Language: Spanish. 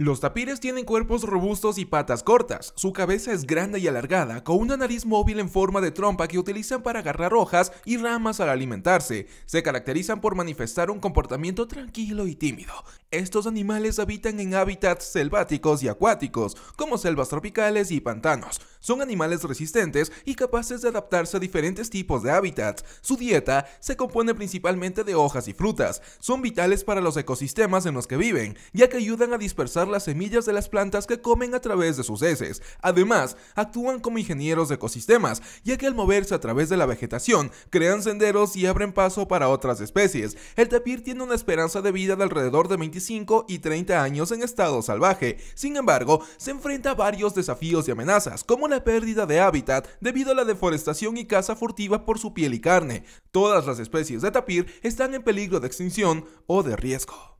Los tapires tienen cuerpos robustos y patas cortas. Su cabeza es grande y alargada, con una nariz móvil en forma de trompa que utilizan para agarrar hojas y ramas al alimentarse. Se caracterizan por manifestar un comportamiento tranquilo y tímido. Estos animales habitan en hábitats selváticos y acuáticos, como selvas tropicales y pantanos. Son animales resistentes y capaces de adaptarse a diferentes tipos de hábitats. Su dieta se compone principalmente de hojas y frutas. Son vitales para los ecosistemas en los que viven, ya que ayudan a dispersar las semillas de las plantas que comen a través de sus heces. Además, actúan como ingenieros de ecosistemas, ya que al moverse a través de la vegetación, crean senderos y abren paso para otras especies. El tapir tiene una esperanza de vida de alrededor de 20 y 30 años en estado salvaje. Sin embargo, se enfrenta a varios desafíos y amenazas, como la pérdida de hábitat debido a la deforestación y caza furtiva por su piel y carne. Todas las especies de tapir están en peligro de extinción o de riesgo.